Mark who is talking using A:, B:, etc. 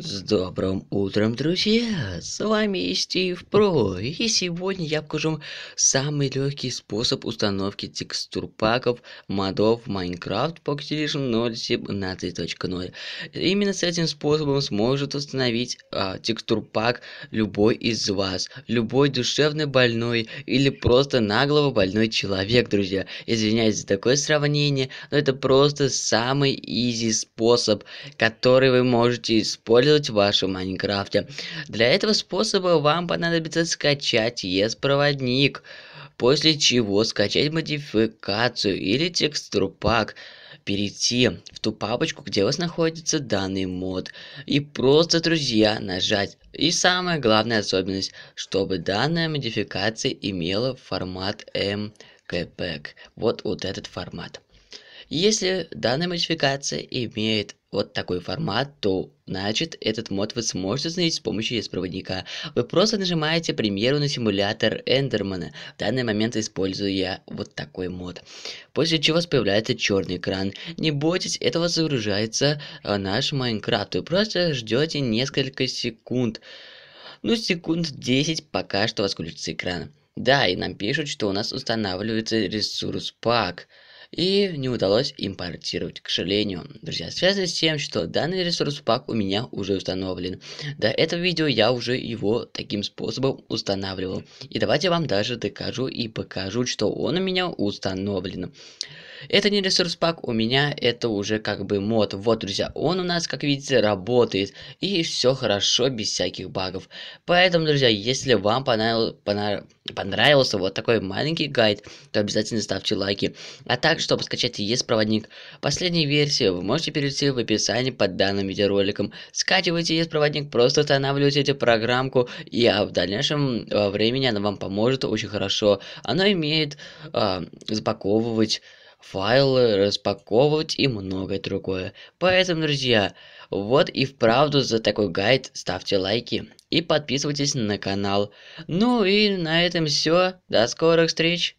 A: С добрым утром, друзья! С вами Стив Про, и сегодня я покажу самый легкий способ установки текстур паков модов Minecraft Pocket Edition 0.17.0. Именно с этим способом сможет установить а, текстур пак любой из вас, любой душевно больной или просто наглого больной человек, друзья. Извиняюсь за такое сравнение, но это просто самый изи способ, который вы можете использовать использовать в вашем Майнкрафте. Для этого способа вам понадобится скачать ES-проводник, после чего скачать модификацию или текстуру пак, перейти в ту папочку, где у вас находится данный мод, и просто, друзья, нажать. И самая главная особенность, чтобы данная модификация имела формат MKPEG. Вот, вот этот формат. Если данная модификация имеет вот такой формат, то значит этот мод вы сможете установить с помощью S-проводника. Вы просто нажимаете примеру на симулятор Эндермана. В данный момент использую я вот такой мод. После чего появляется черный экран. Не бойтесь, этого загружается а, наш Майнкрафт. Вы просто ждете несколько секунд. Ну, секунд 10 пока что у вас включится экран. Да, и нам пишут, что у нас устанавливается ресурс пак и не удалось импортировать, к сожалению. Друзья, связано с тем, что данный ресурс пак у меня уже установлен. До этого видео я уже его таким способом устанавливал. И давайте вам даже докажу и покажу, что он у меня установлен. Это не ресурс пак у меня, это уже как бы мод. Вот, друзья, он у нас, как видите, работает. И все хорошо, без всяких багов. Поэтому, друзья, если вам понравилось, понравилось понравился вот такой маленький гайд, то обязательно ставьте лайки. А также так, чтобы скачать ES-проводник последней версии, вы можете перейти в описании под данным видеороликом. Скачивайте ES-проводник, просто устанавливайте эту программку, и а, в дальнейшем а, времени она вам поможет очень хорошо. Она имеет а, запаковывать файлы, распаковывать и многое другое. Поэтому, друзья, вот и вправду за такой гайд ставьте лайки и подписывайтесь на канал. Ну и на этом все. До скорых встреч!